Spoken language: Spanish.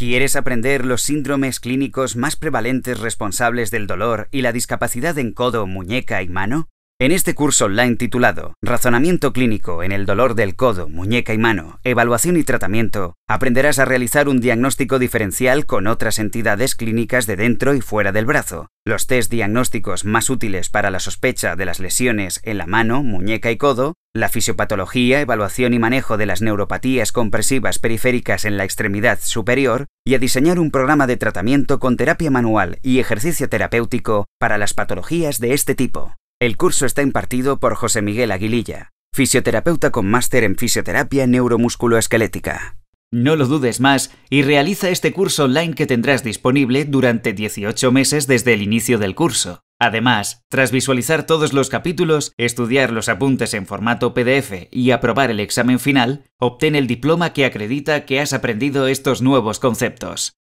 ¿Quieres aprender los síndromes clínicos más prevalentes responsables del dolor y la discapacidad en codo, muñeca y mano? En este curso online titulado Razonamiento clínico en el dolor del codo, muñeca y mano, evaluación y tratamiento, aprenderás a realizar un diagnóstico diferencial con otras entidades clínicas de dentro y fuera del brazo, los test diagnósticos más útiles para la sospecha de las lesiones en la mano, muñeca y codo, la fisiopatología, evaluación y manejo de las neuropatías compresivas periféricas en la extremidad superior y a diseñar un programa de tratamiento con terapia manual y ejercicio terapéutico para las patologías de este tipo. El curso está impartido por José Miguel Aguililla, fisioterapeuta con máster en fisioterapia neuromusculoesquelética. No lo dudes más y realiza este curso online que tendrás disponible durante 18 meses desde el inicio del curso. Además, tras visualizar todos los capítulos, estudiar los apuntes en formato PDF y aprobar el examen final, obtén el diploma que acredita que has aprendido estos nuevos conceptos.